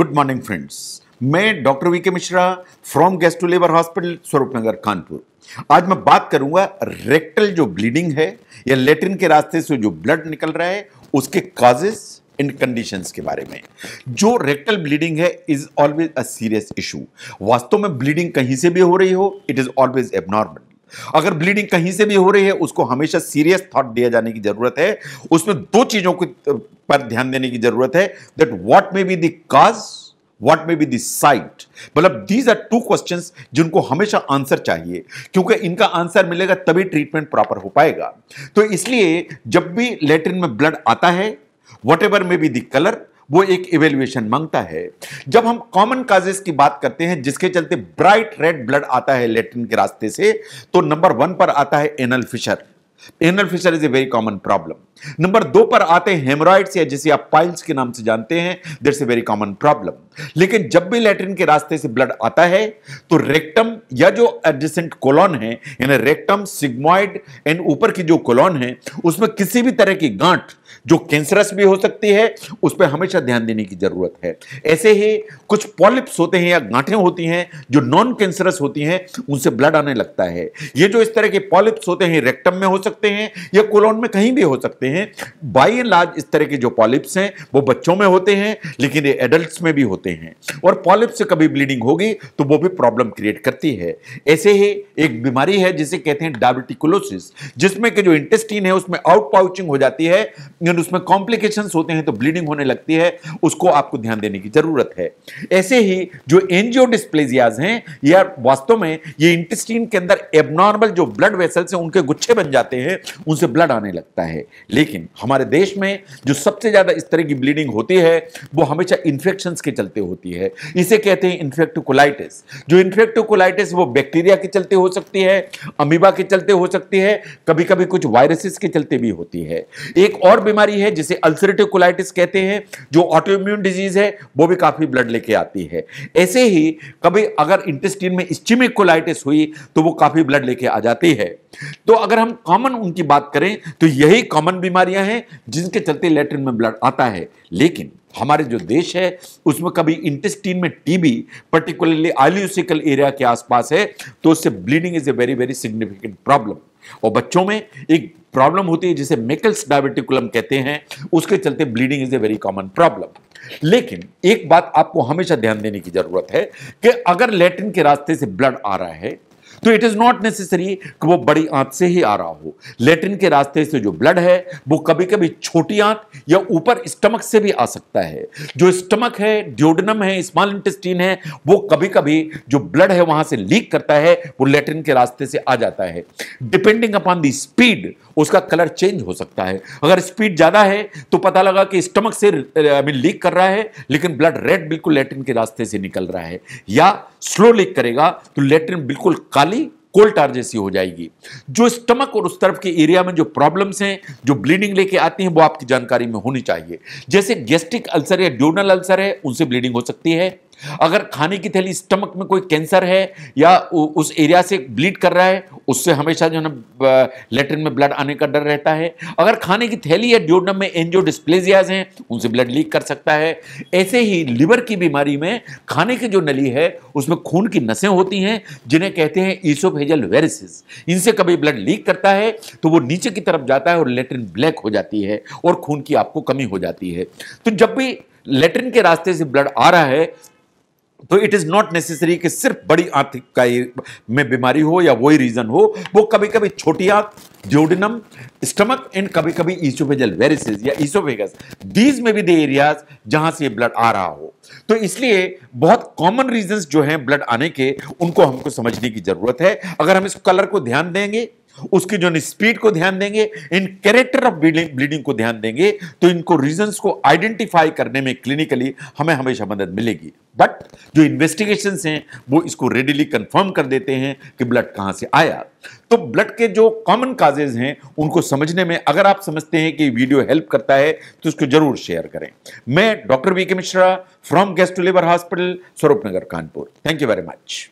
good morning friends मैं doctor V K Mishra from टू लेबर हॉस्पिटल स्वरूप नगर कानपुर आज मैं बात करूंगा रेक्टल जो ब्लीडिंग है या लेटरिन के रास्ते से जो ब्लड निकल रहा है उसके काजेस एंड कंडीशंस के बारे में जो रेक्टल ब्लीडिंग है is always a serious issue वास्तव में ब्लीडिंग कहीं से भी हो रही हो इट इज ऑलवेज एबनॉर्मल अगर ब्लीडिंग कहीं से भी हो रही है उसको हमेशा सीरियस थॉट दिया जाने की जरूरत है उसमें दो चीजों को पर ध्यान देने की जरूरत है that what may be the cause what may be the site मतलब दीज आर टू क्वेश्चन जिनको हमेशा आंसर चाहिए क्योंकि इनका आंसर मिलेगा तभी ट्रीटमेंट प्रॉपर हो पाएगा तो इसलिए जब भी लेटरिन में ब्लड आता है whatever may be the colour वो एक इवेल्युएशन मांगता है जब हम कॉमन काजेस की बात करते हैं जिसके चलते ब्राइट रेड ब्लड आता है लेटरिन के रास्ते से तो नंबर वन पर आता है anal fissure anal fissure is a very common problem number दो पर आते हैं हेमोराइड्स या जिसे आप पाइल्स के नाम से जानते हैं that's a very common problem लेकिन जब भी लेटरिन के रास्ते से ब्लड आता है तो रेक्टम या जो एडजेसेंट कोलोन है यानी रेक्टम सिग्मोइड एंड ऊपर की जो कोलॉन है उसमें किसी भी तरह की गांठ जो कैंसरस भी हो सकती है उस पर हमेशा ध्यान देने की ज़रूरत है ऐसे ही कुछ पॉलिप्स होते हैं या गांठें होती हैं जो नॉन कैंसरस होती हैं उनसे ब्लड आने लगता है ये जो इस तरह के पॉलिप्स होते हैं रेक्टम में हो सकते हैं या कोलोन में कहीं भी हो सकते हैं बाई एंड लार्ज इस तरह के जो पॉलिप्स हैं वो बच्चों में होते हैं लेकिन ये एडल्ट में भी होते हैं और पॉलिप से कभी ब्लीडिंग होगी तो वो भी प्रॉब्लम क्रिएट करती है ऐसे ही एक बीमारी है जिसे कहते हैं डायबिटिकुलोसिस जिसमें कि जो इंटेस्टीन है उसमें आउट पाउचिंग हो जाती है यानी उसमें कॉम्प्लिकेशंस होते हैं तो ब्लीडिंग होने लगती है उसको आपको ध्यान देने की जरूरत है ऐसे ही जो एनजियो डिस्प्लेजियाज हैं या वास्तव में ये इंटेस्टीन के अंदर एबनॉर्मल जो ब्लड वेसल्स हैं उनके गुच्छे बन जाते हैं उनसे ब्लड आने लगता है लेकिन हमारे देश में जो सबसे ज़्यादा इस तरह की ब्लीडिंग होती है वो हमेशा इन्फेक्शन के चलते होती है इसे कहते हैं इन्फेक्टोकोलाइटिस जो इन्फेक्टोकोलाइटिस वो बैक्टीरिया के चलते हो सकती है अमीबा के चलते हो सकती है कभी कभी कुछ वायरसेस के चलते भी होती है एक और बीमारी है जिसे अल्सरेटिव कोलाइटिस कहते हैं जो ऑटोइम्यून डिजीज है वो भी काफ़ी ब्लड लेके आती है ऐसे ही कभी अगर इंटेस्टिन में स्टीमिक कोलाइटिस हुई तो वो काफ़ी ब्लड लेके आ जाती है तो अगर हम कॉमन उनकी बात करें तो यही कॉमन बीमारियां हैं जिनके चलते लेटरिन में ब्लड आता है लेकिन हमारे जो देश है उसमें कभी इंटेस्टीन में टीबी पर्टिकुलरली आलियूसिकल एरिया के आसपास है तो उससे bleeding is a very very significant problem और बच्चों में एक प्रॉब्लम होती है जिसे मेकल्स डायबिटिकुलम कहते हैं उसके चलते bleeding is a very common problem लेकिन एक बात आपको हमेशा ध्यान देने की जरूरत है कि अगर लेटिन के रास्ते से ब्लड आ रहा है तो इट इज़ नॉट नेसेसरी कि वो बड़ी आंत से ही आ रहा हो लेटिन के रास्ते से जो ब्लड है वो कभी कभी छोटी आंत या ऊपर स्टमक से भी आ सकता है जो स्टमक है ड्योडनम है स्मॉल इंटेस्टीन है वो कभी कभी जो ब्लड है वहां से लीक करता है वो लेटिन के रास्ते से आ जाता है डिपेंडिंग अपॉन दी स्पीड उसका कलर चेंज हो सकता है अगर स्पीड ज़्यादा है तो पता लगा कि स्टमक से लीक कर रहा है लेकिन ब्लड रेड बिल्कुल लेटिन के रास्ते से निकल रहा है या स्लो लीक करेगा तो लेटिन बिल्कुल काले कोल्टार जैसी हो जाएगी जो स्टमक और उस तरफ के एरिया में जो प्रॉब्लम्स हैं जो ब्लीडिंग लेके आती हैं वो आपकी जानकारी में होनी चाहिए जैसे गैस्ट्रिक अल्सर या ड्यूनल अल्सर है उनसे ब्लीडिंग हो सकती है अगर खाने की थैली स्टमक में कोई कैंसर है या उस एरिया से ब्लीड कर रहा है उससे हमेशा जो है लेटरिन में ब्लड आने का डर रहता है अगर खाने की थैली या ड्योडम में एनजियो डिस्प्लेजियाज हैं उनसे ब्लड लीक कर सकता है ऐसे ही लिवर की बीमारी में खाने की जो नली है उसमें खून की नसें होती हैं जिन्हें कहते हैं ईसोफेजल वेरिसिस इनसे कभी ब्लड लीक करता है तो वो नीचे की तरफ जाता है और लेटरिन ब्लैक हो जाती है और खून की आपको कमी हो जाती है तो जब भी लेटरिन के रास्ते से ब्लड आ रहा है तो इट इज़ नॉट नेसेसरी कि सिर्फ बड़ी आंत का में बीमारी हो या वही रीज़न हो वो कभी कभी छोटी आंत ड्योडिनम स्टमक एंड कभी कभी ईसोफेजल वेरिसिस या ईसोफेगस दीज में भी दे एरियाज जहां से ब्लड आ रहा हो तो इसलिए बहुत कॉमन रीजंस जो हैं ब्लड आने के उनको हमको समझने की ज़रूरत है अगर हम इस कलर को ध्यान देंगे उसकी जो स्पीड को ध्यान देंगे इन कैरेक्टर ऑफ ब्लीडिंग को ध्यान देंगे तो इनको रीजंस को आइडेंटिफाई करने में क्लिनिकली हमें हमेशा मदद मिलेगी बट जो इन्वेस्टिगेशन हैं वो इसको रेडिली कंफर्म कर देते हैं कि ब्लड कहाँ से आया तो ब्लड के जो कॉमन काजेज हैं उनको समझने में अगर आप समझते हैं कि वीडियो हेल्प करता है तो उसको जरूर शेयर करें मैं doctor V K Mishra from gastro लेबर hospital Swaroop Nagar Kanpur thank you very much